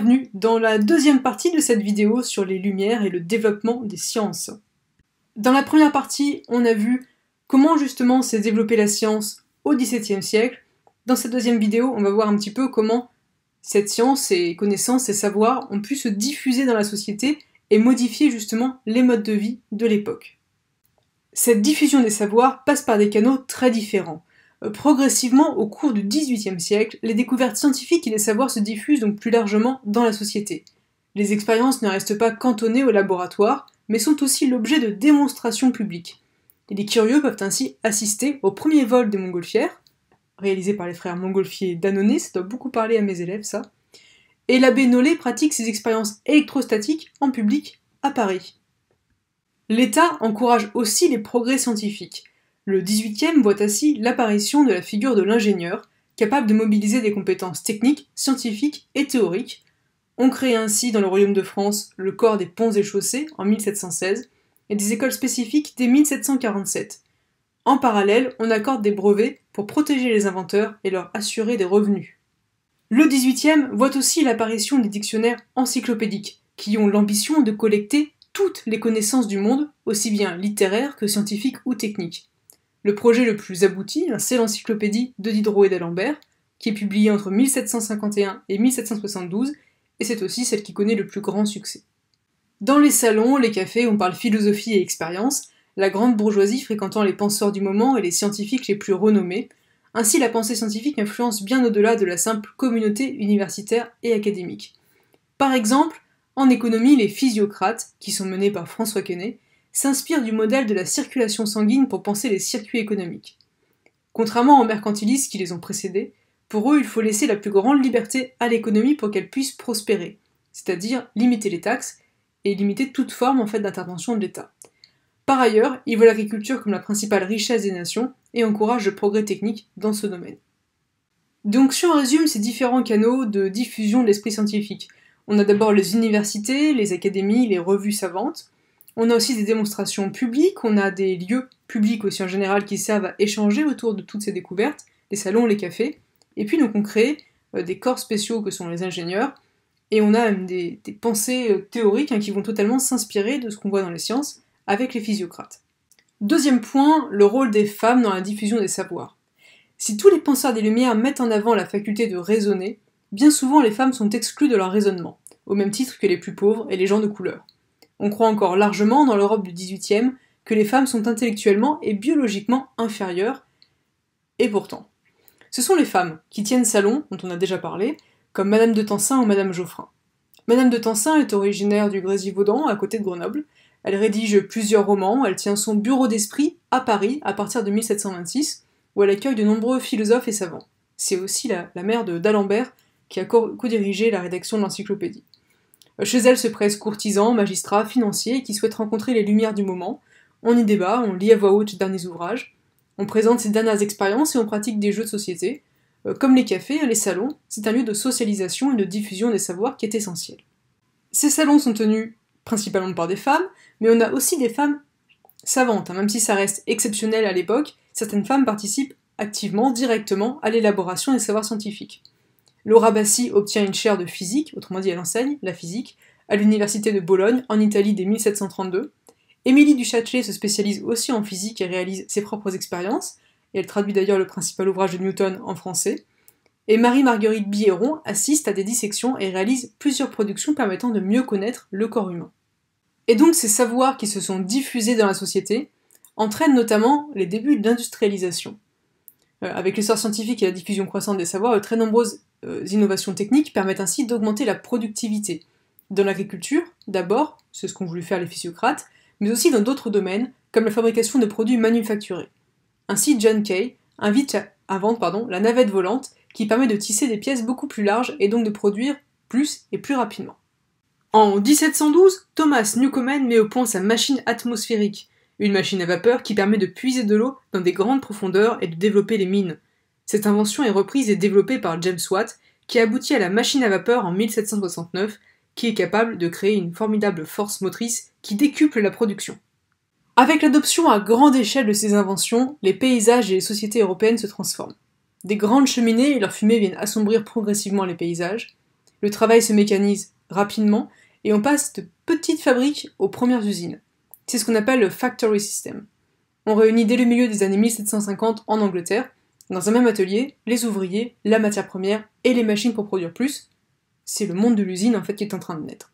bienvenue dans la deuxième partie de cette vidéo sur les lumières et le développement des sciences. Dans la première partie, on a vu comment justement s'est développée la science au XVIIe siècle. Dans cette deuxième vidéo, on va voir un petit peu comment cette science, ces connaissances, ces savoirs ont pu se diffuser dans la société et modifier justement les modes de vie de l'époque. Cette diffusion des savoirs passe par des canaux très différents. Euh, progressivement, au cours du XVIIIe siècle, les découvertes scientifiques et les savoirs se diffusent donc plus largement dans la société. Les expériences ne restent pas cantonnées au laboratoire, mais sont aussi l'objet de démonstrations publiques. les curieux peuvent ainsi assister au premier vol des montgolfières, réalisé par les frères Montgolfier et ça doit beaucoup parler à mes élèves ça, et l'abbé Nollet pratique ses expériences électrostatiques en public à Paris. L'État encourage aussi les progrès scientifiques. Le 18e voit ainsi l'apparition de la figure de l'ingénieur, capable de mobiliser des compétences techniques, scientifiques et théoriques. On crée ainsi dans le Royaume de France le corps des ponts et chaussées en 1716 et des écoles spécifiques dès 1747. En parallèle, on accorde des brevets pour protéger les inventeurs et leur assurer des revenus. Le 18e voit aussi l'apparition des dictionnaires encyclopédiques, qui ont l'ambition de collecter toutes les connaissances du monde, aussi bien littéraires que scientifiques ou techniques. Le projet le plus abouti, hein, c'est l'encyclopédie de Diderot et d'Alembert, qui est publiée entre 1751 et 1772, et c'est aussi celle qui connaît le plus grand succès. Dans les salons, les cafés, on parle philosophie et expérience, la grande bourgeoisie fréquentant les penseurs du moment et les scientifiques les plus renommés. Ainsi, la pensée scientifique influence bien au-delà de la simple communauté universitaire et académique. Par exemple, en économie, les physiocrates, qui sont menés par François Quesnay, s'inspire du modèle de la circulation sanguine pour penser les circuits économiques. Contrairement aux mercantilistes qui les ont précédés, pour eux, il faut laisser la plus grande liberté à l'économie pour qu'elle puisse prospérer, c'est-à-dire limiter les taxes et limiter toute forme en fait d'intervention de l'État. Par ailleurs, ils voient l'agriculture comme la principale richesse des nations et encouragent le progrès technique dans ce domaine. Donc si on résume ces différents canaux de diffusion de l'esprit scientifique, on a d'abord les universités, les académies, les revues savantes, on a aussi des démonstrations publiques, on a des lieux publics aussi en général qui servent à échanger autour de toutes ces découvertes, les salons, les cafés. Et puis donc on crée euh, des corps spéciaux que sont les ingénieurs, et on a des, pensées euh, théoriques hein, qui vont totalement s'inspirer de ce qu'on voit dans les sciences avec les physiocrates. Deuxième point, le rôle des femmes dans la diffusion des savoirs. Si tous les penseurs des Lumières mettent en avant la faculté de raisonner, bien souvent les femmes sont exclues de leur raisonnement, au même titre que les plus pauvres et les gens de couleur. On croit encore largement dans l'Europe du XVIIIe que les femmes sont intellectuellement et biologiquement inférieures, et pourtant. Ce sont les femmes qui tiennent salon, dont on a déjà parlé, comme Madame de Tensin ou Madame Geoffrin. Madame de Tensin est originaire du Grésivaudan, à côté de Grenoble. Elle rédige plusieurs romans, elle tient son bureau d'esprit à Paris à partir de 1726, où elle accueille de nombreux philosophes et savants. C'est aussi la, la mère de d'Alembert qui a co-dirigé la rédaction de l'encyclopédie. Chez elles se pressent courtisans, magistrats, financiers qui souhaitent rencontrer les lumières du moment. On y débat, on lit à voix haute ses derniers ouvrages, on présente ses dernières expériences et on pratique des jeux de société. Euh, comme les cafés, les salons, c'est un lieu de socialisation et de diffusion des savoirs qui est essentiel. Ces salons sont tenus principalement par des femmes, mais on a aussi des femmes savantes, hein. même si ça reste exceptionnel à l'époque, certaines femmes participent activement, directement à l'élaboration des savoirs scientifiques. Laura Bassi obtient une chaire de physique, autrement dit elle enseigne la physique, à l'université de Bologne en Italie dès 1732. Émilie Duchâtelet se spécialise aussi en physique et réalise ses propres expériences, et elle traduit d'ailleurs le principal ouvrage de Newton en français. Et Marie-Marguerite Biéron assiste à des dissections et réalise plusieurs productions permettant de mieux connaître le corps humain. Et donc ces savoirs qui se sont diffusés dans la société entraînent notamment les débuts de l'industrialisation. Euh, avec l'essor scientifique et la diffusion croissante des savoirs, de euh, très nombreuses euh, innovations techniques permettent ainsi d'augmenter la productivité. Dans l'agriculture, d'abord, c'est ce qu'ont voulu faire les physiocrates, mais aussi dans d'autres domaines, comme la fabrication de produits manufacturés. Ainsi, John Kay invite à, invente pardon, la navette volante, qui permet de tisser des pièces beaucoup plus larges et donc de produire plus et plus rapidement. En 1712, Thomas Newcomen met au point sa machine atmosphérique, une machine à vapeur qui permet de puiser de l'eau dans des grandes profondeurs et de développer les mines. Cette invention est reprise et développée par James Watt, qui aboutit à la machine à vapeur en 1769, qui est capable de créer une formidable force motrice qui décuple la production. Avec l'adoption à grande échelle de ces inventions, les paysages et les sociétés européennes se transforment. Des grandes cheminées et leurs fumées viennent assombrir progressivement les paysages, le travail se mécanise rapidement et on passe de petites fabriques aux premières usines. C'est ce qu'on appelle le factory system. On réunit dès le milieu des années 1750 en Angleterre dans un même atelier, les ouvriers, la matière première et les machines pour produire plus, c'est le monde de l'usine en fait qui est en train de naître.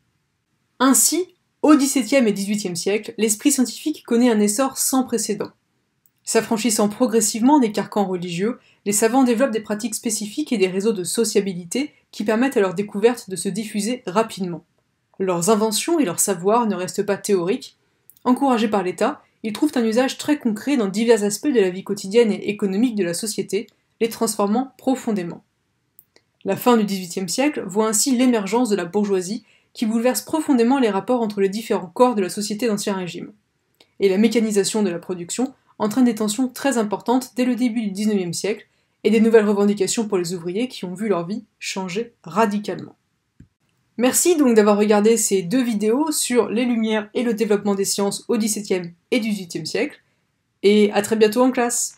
Ainsi, au XVIIe et XVIIIe siècle, l'esprit scientifique connaît un essor sans précédent. S'affranchissant progressivement des carcans religieux, les savants développent des pratiques spécifiques et des réseaux de sociabilité qui permettent à leurs découvertes de se diffuser rapidement. Leurs inventions et leurs savoirs ne restent pas théoriques. Encouragés par l'État, ils trouvent un usage très concret dans divers aspects de la vie quotidienne et économique de la société, les transformant profondément. La fin du XVIIIe siècle voit ainsi l'émergence de la bourgeoisie qui bouleverse profondément les rapports entre les différents corps de la société d'Ancien Régime. Et la mécanisation de la production entraîne des tensions très importantes dès le début du XIXe siècle et des nouvelles revendications pour les ouvriers qui ont vu leur vie changer radicalement. Merci donc d'avoir regardé ces deux vidéos sur les Lumières et le développement des sciences au XVIIe et XVIIIe siècle, et à très bientôt en classe